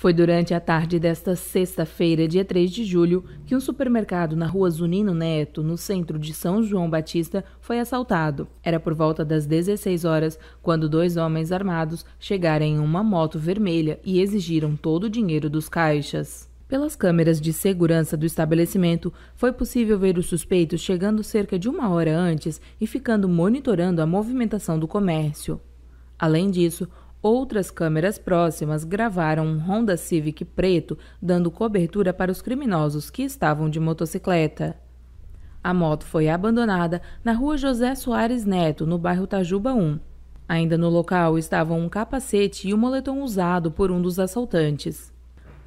Foi durante a tarde desta sexta-feira, dia 3 de julho, que um supermercado na rua Zunino Neto, no centro de São João Batista, foi assaltado. Era por volta das 16 horas quando dois homens armados chegaram em uma moto vermelha e exigiram todo o dinheiro dos caixas. Pelas câmeras de segurança do estabelecimento, foi possível ver os suspeitos chegando cerca de uma hora antes e ficando monitorando a movimentação do comércio. Além disso, Outras câmeras próximas gravaram um Honda Civic preto dando cobertura para os criminosos que estavam de motocicleta. A moto foi abandonada na rua José Soares Neto, no bairro Tajuba 1. Ainda no local estavam um capacete e o um moletom usado por um dos assaltantes.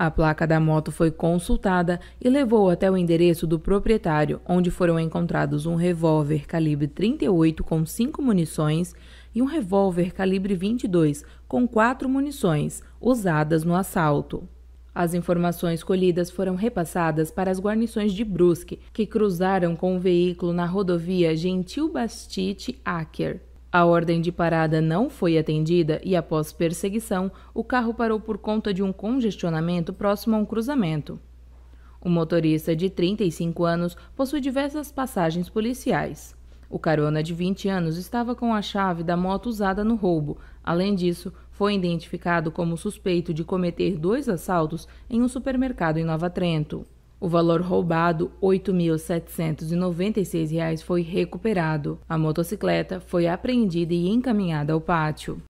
A placa da moto foi consultada e levou até o endereço do proprietário, onde foram encontrados um revólver calibre 38 com cinco munições e um revólver calibre 22 com quatro munições usadas no assalto. As informações colhidas foram repassadas para as guarnições de Brusque, que cruzaram com o veículo na rodovia Gentil Bastite-Acker. A ordem de parada não foi atendida e, após perseguição, o carro parou por conta de um congestionamento próximo a um cruzamento. O motorista, de 35 anos, possui diversas passagens policiais. O carona, de 20 anos, estava com a chave da moto usada no roubo. Além disso, foi identificado como suspeito de cometer dois assaltos em um supermercado em Nova Trento. O valor roubado, R$ 8.796, foi recuperado. A motocicleta foi apreendida e encaminhada ao pátio.